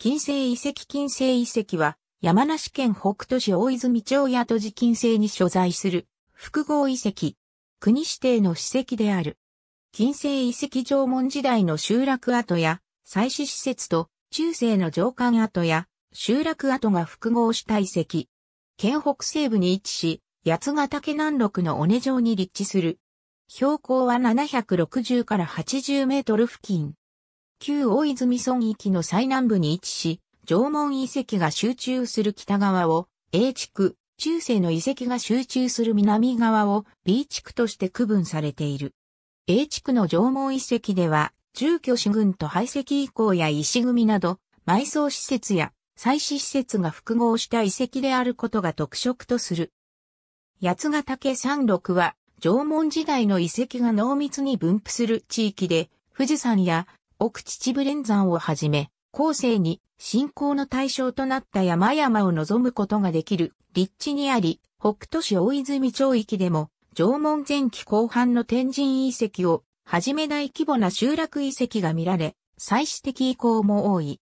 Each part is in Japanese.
金星遺跡金星遺跡は、山梨県北都市大泉町八戸寺金星に所在する複合遺跡。国指定の史跡である。金星遺跡縄文時代の集落跡や、祭祀施設と中世の城間跡や集落跡が複合した遺跡。県北西部に位置し、八ヶ岳南麓の尾根城に立地する。標高は760から80メートル付近。旧大泉村域の最南部に位置し、縄文遺跡が集中する北側を A 地区、中世の遺跡が集中する南側を B 地区として区分されている。A 地区の縄文遺跡では、住居主群と排石遺構や石組など、埋葬施設や祭祀施設が複合した遺跡であることが特色とする。八ヶ岳山麓は、縄文時代の遺跡が濃密に分布する地域で、富士山や奥秩父連山をはじめ、後世に信仰の対象となった山々を望むことができる立地にあり、北斗市大泉町域でも、縄文前期後半の天神遺跡を、はじめ大規模な集落遺跡が見られ、祭祀的遺構も多い。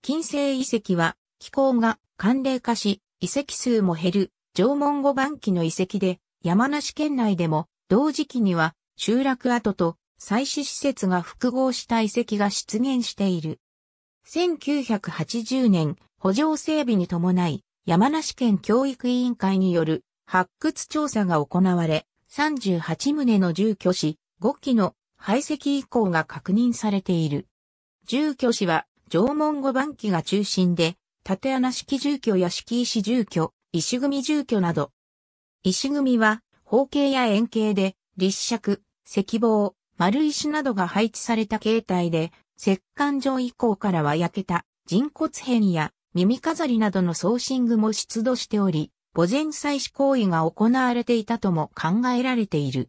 近世遺跡は、気候が寒冷化し、遺跡数も減る、縄文後番期の遺跡で、山梨県内でも、同時期には、集落跡と祭祀施設が複合した遺跡が出現している。1980年、補助整備に伴い、山梨県教育委員会による発掘調査が行われ、38棟の住居士、5基の排斥遺構が確認されている。住居士は、縄文語番記が中心で、縦穴式住居や敷石住居、石組住居など。石組は、方形や円形で、立尺、石棒、丸石などが配置された形態で、石棺場以降からは焼けた人骨片や耳飾りなどのソーシングも出土しており、墓前祭祀行為が行われていたとも考えられている。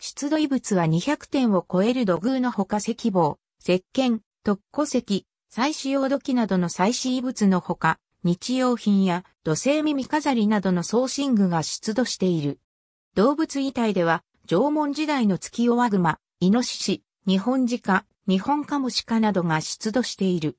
出土遺物は200点を超える土偶のほか石棒、石鹸、特古石、祭祀用土器などの祭祀遺物のほか、日用品や土星耳飾りなどの装身具が出土している。動物遺体では、縄文時代の月夜ワグマ、イノシシ、日本カ、日本カモシカなどが出土している。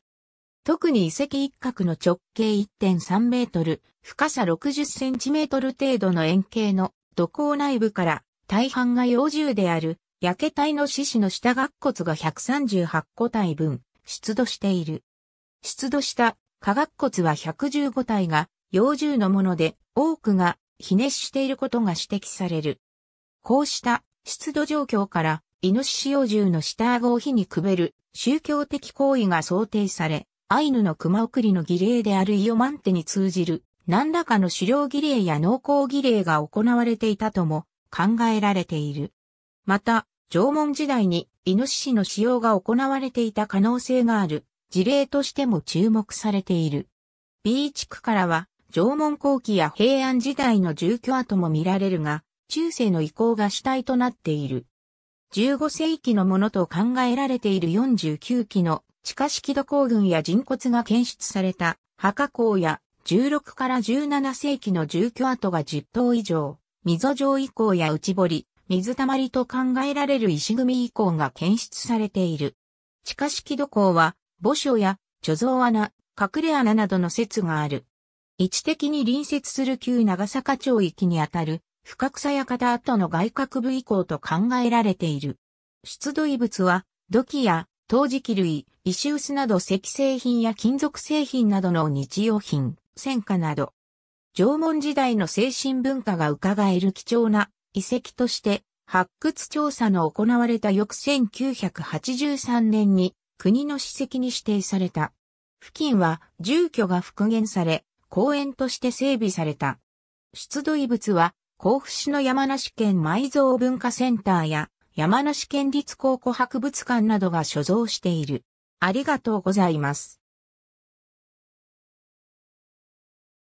特に遺跡一角の直径1.3メートル、深さ60センチメートル程度の円形の土坑内部から大半が幼獣である焼け体の獅子の下顎骨が138個体分出土している。出土した下学骨は115体が幼獣のもので多くがひねしていることが指摘される。こうした出土状況からイノシシ用銃の下顎を火にくべる宗教的行為が想定され、アイヌの熊送りの儀礼であるイオマンテに通じる何らかの狩猟儀礼や農耕儀礼が行われていたとも考えられている。また、縄文時代にイノシシの使用が行われていた可能性がある事例としても注目されている。B 地区からは縄文後期や平安時代の住居跡も見られるが、中世の遺構が主体となっている。15世紀のものと考えられている49基の地下式土工群や人骨が検出された墓坑や16から17世紀の住居跡が10棟以上、溝上遺構や内堀、水溜まりと考えられる石組遺構が検出されている。地下式土工は墓所や貯蔵穴、隠れ穴などの説がある。位置的に隣接する旧長坂町域にあたる深草館跡の外郭部以降と考えられている。出土遺物は、土器や、陶磁器類、石臼など石製品や金属製品などの日用品、戦火など。縄文時代の精神文化が伺える貴重な遺跡として、発掘調査の行われた翌1983年に国の史跡に指定された。付近は住居が復元され、公園として整備された。出土遺物は甲府市の山梨県埋蔵文化センターや山梨県立考古博物館などが所蔵している。ありがとうございます。